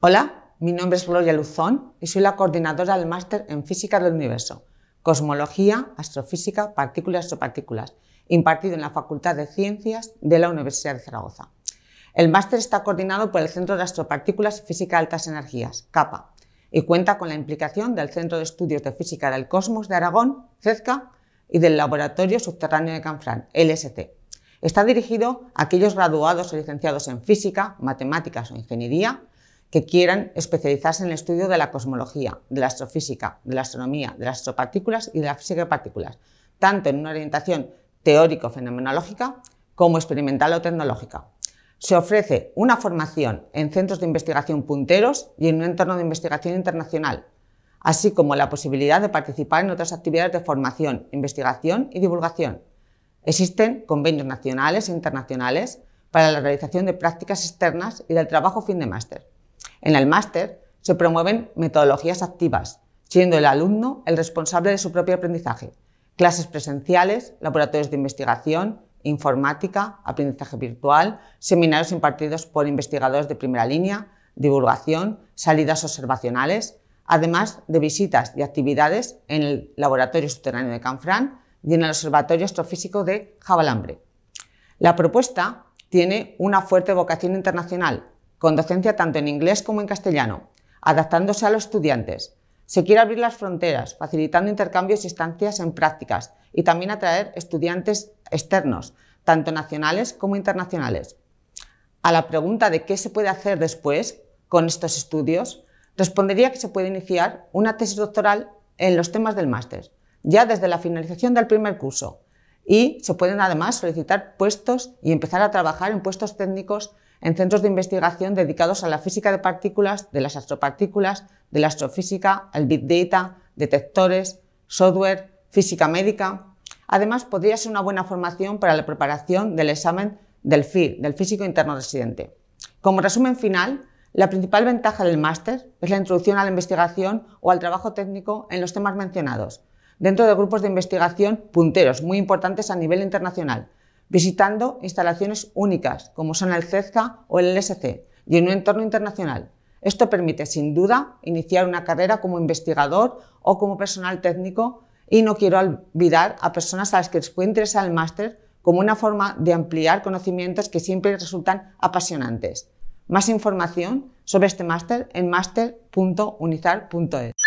Hola, mi nombre es Gloria Luzón y soy la coordinadora del máster en Física del Universo, Cosmología, Astrofísica, Partículas y Partículas, impartido en la Facultad de Ciencias de la Universidad de Zaragoza. El máster está coordinado por el Centro de Astropartículas y Física de Altas Energías, CAPA, y cuenta con la implicación del Centro de Estudios de Física del Cosmos de Aragón, CEZCA, y del Laboratorio Subterráneo de Canfrán, LST. Está dirigido a aquellos graduados o licenciados en física, matemáticas o ingeniería que quieran especializarse en el estudio de la cosmología, de la astrofísica, de la astronomía, de las astropartículas y de la física de partículas, tanto en una orientación teórico-fenomenológica como experimental o tecnológica. Se ofrece una formación en centros de investigación punteros y en un entorno de investigación internacional, así como la posibilidad de participar en otras actividades de formación, investigación y divulgación. Existen convenios nacionales e internacionales para la realización de prácticas externas y del trabajo fin de máster. En el máster se promueven metodologías activas, siendo el alumno el responsable de su propio aprendizaje. Clases presenciales, laboratorios de investigación, informática, aprendizaje virtual, seminarios impartidos por investigadores de primera línea, divulgación, salidas observacionales, además de visitas y actividades en el Laboratorio Subterráneo de Canfrán y en el Observatorio Astrofísico de Jabalambre. La propuesta tiene una fuerte vocación internacional, con docencia tanto en inglés como en castellano, adaptándose a los estudiantes. Se quiere abrir las fronteras, facilitando intercambios y estancias en prácticas y también atraer estudiantes externos, tanto nacionales como internacionales. A la pregunta de qué se puede hacer después con estos estudios, respondería que se puede iniciar una tesis doctoral en los temas del máster, ya desde la finalización del primer curso, y se pueden además solicitar puestos y empezar a trabajar en puestos técnicos en centros de investigación dedicados a la física de partículas, de las astropartículas, de la astrofísica, al big data, detectores, software, física médica. Además, podría ser una buena formación para la preparación del examen del FIR, del físico interno residente. Como resumen final, la principal ventaja del máster es la introducción a la investigación o al trabajo técnico en los temas mencionados, dentro de grupos de investigación punteros muy importantes a nivel internacional, visitando instalaciones únicas como son el CEZCA o el LSC y en un entorno internacional. Esto permite, sin duda, iniciar una carrera como investigador o como personal técnico y no quiero olvidar a personas a las que les puede interesar el máster como una forma de ampliar conocimientos que siempre resultan apasionantes. Más información sobre este máster en master.unizar.es.